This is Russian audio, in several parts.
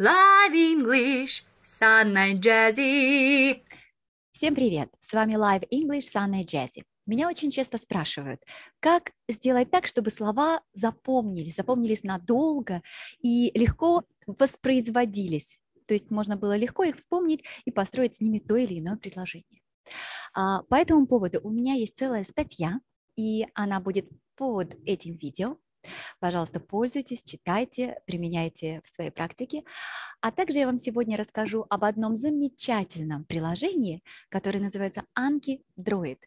Live English с Анной Джези. Всем привет! С вами Live English с Анной Джези. Меня очень часто спрашивают, как сделать так, чтобы слова запомнились, запомнились надолго и легко воспроизводились. То есть можно было легко их вспомнить и построить с ними то или иное предложение. А, по этому поводу у меня есть целая статья, и она будет под этим видео. Пожалуйста, пользуйтесь, читайте, применяйте в своей практике. А также я вам сегодня расскажу об одном замечательном приложении, которое называется Anki Droid.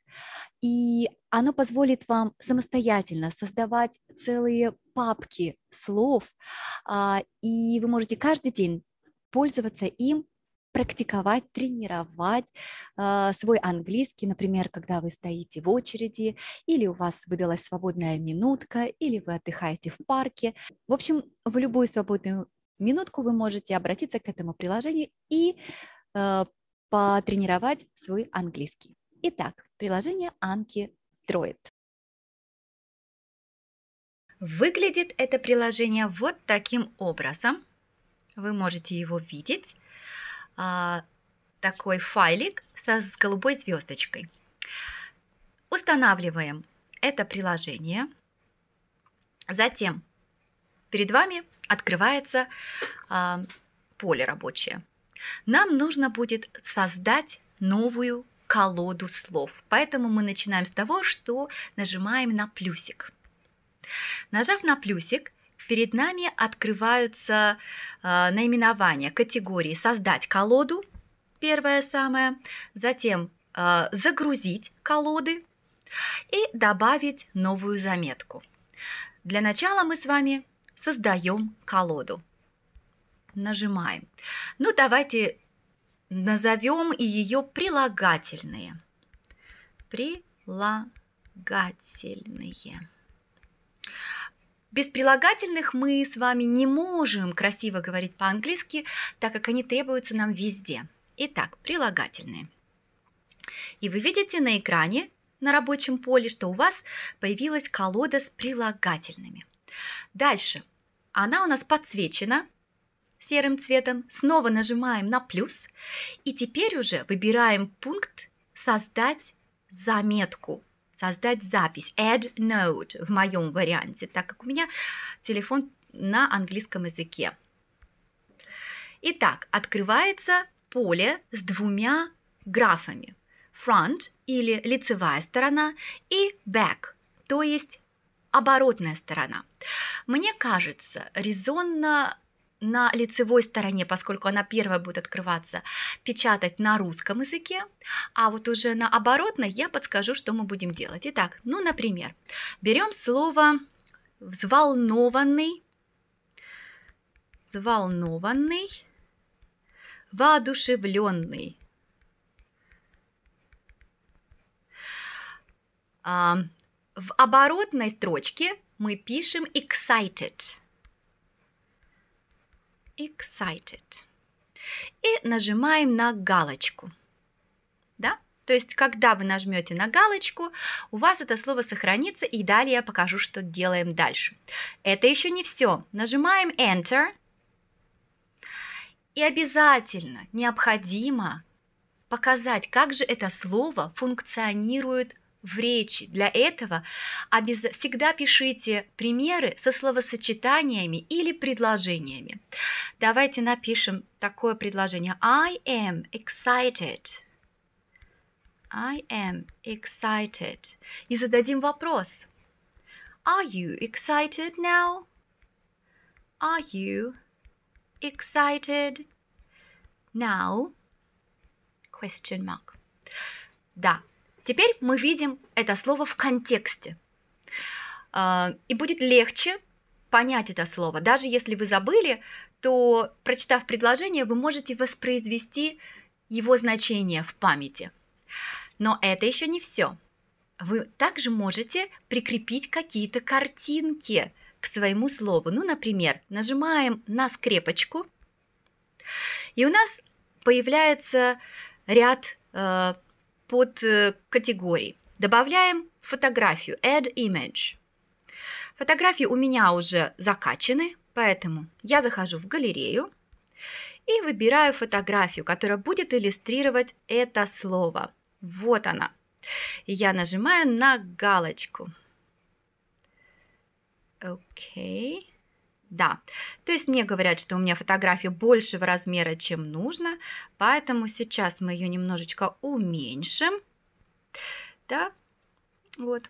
И оно позволит вам самостоятельно создавать целые папки слов, а, и вы можете каждый день пользоваться им практиковать, тренировать э, свой английский, например, когда вы стоите в очереди, или у вас выдалась свободная минутка, или вы отдыхаете в парке. В общем, в любую свободную минутку вы можете обратиться к этому приложению и э, потренировать свой английский. Итак, приложение Анки Droid. Выглядит это приложение вот таким образом. Вы можете его видеть а, такой файлик со, с голубой звездочкой. Устанавливаем это приложение. Затем перед вами открывается а, поле рабочее. Нам нужно будет создать новую колоду слов. Поэтому мы начинаем с того, что нажимаем на плюсик. Нажав на плюсик, Перед нами открываются э, наименования, категории «Создать колоду» – первое самое, затем э, «Загрузить колоды» и «Добавить новую заметку». Для начала мы с вами создаем колоду. Нажимаем. Ну, давайте назовем и ее прилагательные. Прилагательные. Без прилагательных мы с вами не можем красиво говорить по-английски, так как они требуются нам везде. Итак, прилагательные. И вы видите на экране на рабочем поле, что у вас появилась колода с прилагательными. Дальше. Она у нас подсвечена серым цветом. Снова нажимаем на плюс. И теперь уже выбираем пункт «Создать заметку» создать запись, add note в моем варианте, так как у меня телефон на английском языке. Итак, открывается поле с двумя графами front или лицевая сторона и back, то есть оборотная сторона. Мне кажется, резонно на лицевой стороне, поскольку она первая будет открываться, печатать на русском языке, а вот уже на оборотной я подскажу, что мы будем делать. Итак, ну, например, берем слово взволнованный, взволнованный, воодушевленный. А, в оборотной строчке мы пишем excited – excited. И нажимаем на галочку. Да? То есть, когда вы нажмете на галочку, у вас это слово сохранится, и далее я покажу, что делаем дальше. Это еще не все. Нажимаем Enter. И обязательно необходимо показать, как же это слово функционирует в речи. Для этого обез... всегда пишите примеры со словосочетаниями или предложениями. Давайте напишем такое предложение. I am excited. I am excited. И зададим вопрос. Are you excited now? Are you excited now? Question mark. Да, Теперь мы видим это слово в контексте. А, и будет легче понять это слово. Даже если вы забыли, то, прочитав предложение, вы можете воспроизвести его значение в памяти. Но это еще не все. Вы также можете прикрепить какие-то картинки к своему слову. Ну, например, нажимаем на скрепочку, и у нас появляется ряд э, под э, категории. Добавляем фотографию Add Image. Фотографии у меня уже закачаны, поэтому я захожу в галерею и выбираю фотографию, которая будет иллюстрировать это слово. Вот она. я нажимаю на галочку. Окей. Okay да. То есть мне говорят, что у меня фотография большего размера, чем нужно, поэтому сейчас мы ее немножечко уменьшим, да, вот,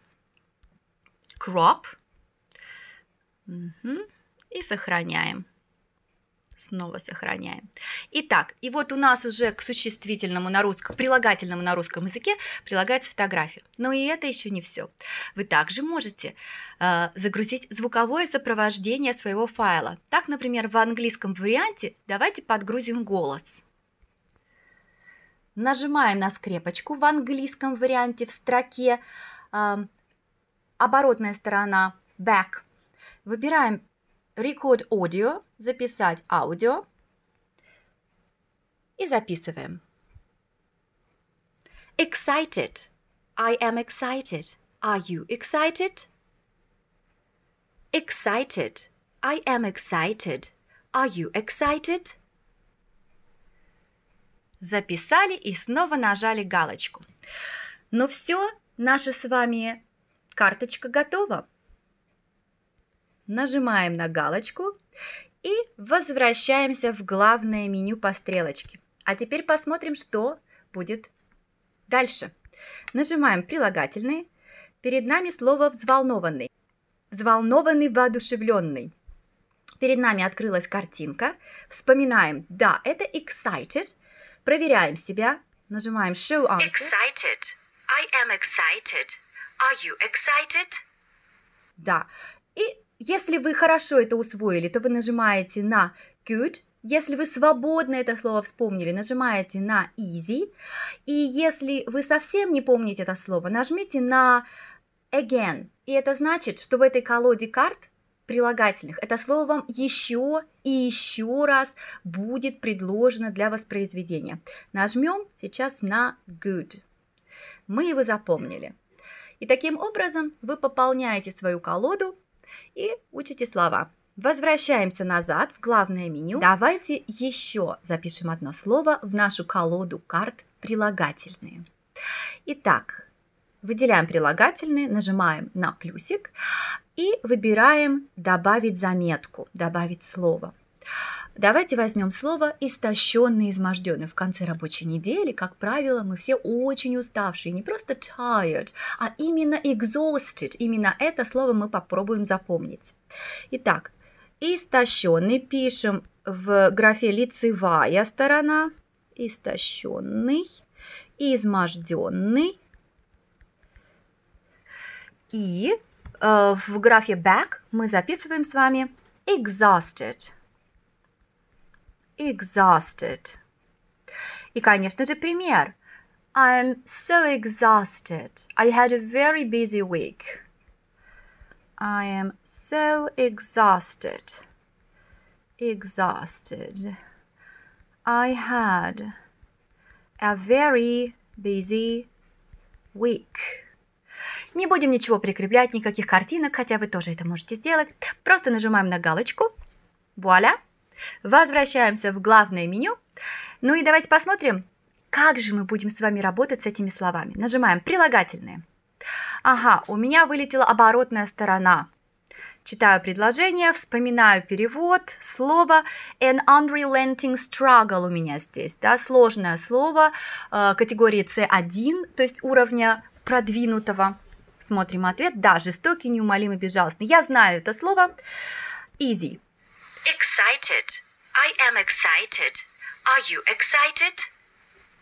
crop, угу. и сохраняем снова сохраняем. Итак, и вот у нас уже к существительному на русском, к прилагательному на русском языке прилагается фотография. Но и это еще не все. Вы также можете э, загрузить звуковое сопровождение своего файла. Так, например, в английском варианте давайте подгрузим голос. Нажимаем на скрепочку в английском варианте в строке э, оборотная сторона back. Выбираем Record audio, записать аудио. И записываем. Excited. I am excited. Are you excited? Excited. I am excited. Are you excited? Записали и снова нажали галочку. Ну все, наша с вами карточка готова нажимаем на галочку и возвращаемся в главное меню по стрелочке. А теперь посмотрим, что будет дальше. Нажимаем прилагательные. Перед нами слово «взволнованный». Взволнованный, воодушевленный. Перед нами открылась картинка. Вспоминаем, да, это excited. Проверяем себя. Нажимаем show answer. Excited. I am excited. Are you excited? Да. И если вы хорошо это усвоили, то вы нажимаете на good. Если вы свободно это слово вспомнили, нажимаете на easy. И если вы совсем не помните это слово, нажмите на again. И это значит, что в этой колоде карт прилагательных. Это слово вам еще и еще раз будет предложено для воспроизведения. Нажмем сейчас на good. Мы его запомнили. И таким образом вы пополняете свою колоду и учите слова. Возвращаемся назад в главное меню. Давайте еще запишем одно слово в нашу колоду карт прилагательные. Итак, выделяем прилагательные, нажимаем на плюсик и выбираем «Добавить заметку», «Добавить слово». Давайте возьмем слово «истощенный», «изможденный». В конце рабочей недели, как правило, мы все очень уставшие, не просто tired, а именно exhausted. Именно это слово мы попробуем запомнить. Итак, истощенный пишем в графе лицевая сторона, истощенный, изможденный и э, в графе back мы записываем с вами exhausted – exhausted. И, конечно же, пример. I'm so exhausted. I had a very busy week. I am so exhausted. Exhausted. I had a very busy week. Не будем ничего прикреплять, никаких картинок, хотя вы тоже это можете сделать. Просто нажимаем на галочку. Вуаля! Возвращаемся в главное меню. Ну и давайте посмотрим, как же мы будем с вами работать с этими словами. Нажимаем прилагательные. Ага, у меня вылетела оборотная сторона. Читаю предложение, вспоминаю перевод, слово an unrelenting struggle у меня здесь, да, сложное слово э, категории C1, то есть уровня продвинутого. Смотрим ответ. Да, жестокий, неумолимый, безжалостный. Я знаю это слово. Easy excited. I am excited. Are you excited?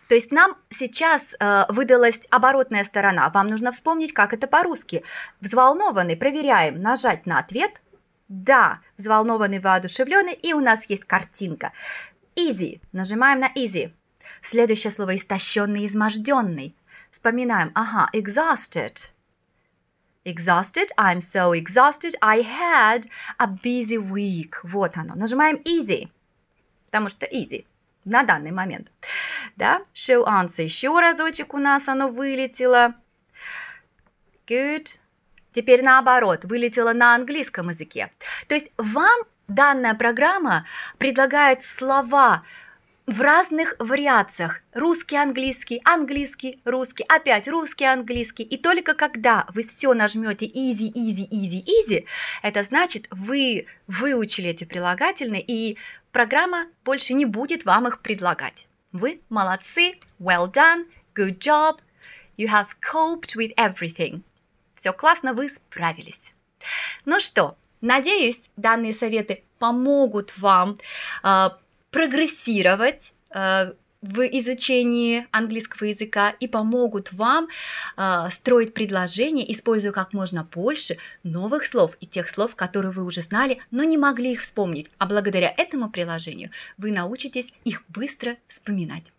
То есть нам сейчас э, выдалась оборотная сторона. Вам нужно вспомнить, как это по-русски. Взволнованный, проверяем, нажать на ответ. Да, взволнованный, воодушевленный, и у нас есть картинка. Easy. Нажимаем на easy. Следующее слово истощенный, изможденный. Вспоминаем, ага, exhausted. Exhausted, I'm so exhausted, I had a busy week. Вот оно. Нажимаем easy, потому что easy на данный момент. Да? Show answer. Еще разочек у нас оно вылетело. Good. Теперь наоборот, вылетело на английском языке. То есть вам данная программа предлагает слова в разных вариациях. Русский, английский, английский, русский, опять русский, английский. И только когда вы все нажмете easy, easy, easy, easy, это значит, вы выучили эти прилагательные, и программа больше не будет вам их предлагать. Вы молодцы, well done, good job, you have coped with everything. Все классно, вы справились. Ну что, надеюсь, данные советы помогут вам а, прогрессировать э, в изучении английского языка и помогут вам э, строить предложения, используя как можно больше новых слов и тех слов, которые вы уже знали, но не могли их вспомнить. А благодаря этому приложению вы научитесь их быстро вспоминать.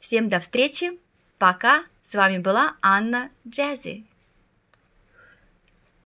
Всем до встречи, пока! С вами была Анна Джази.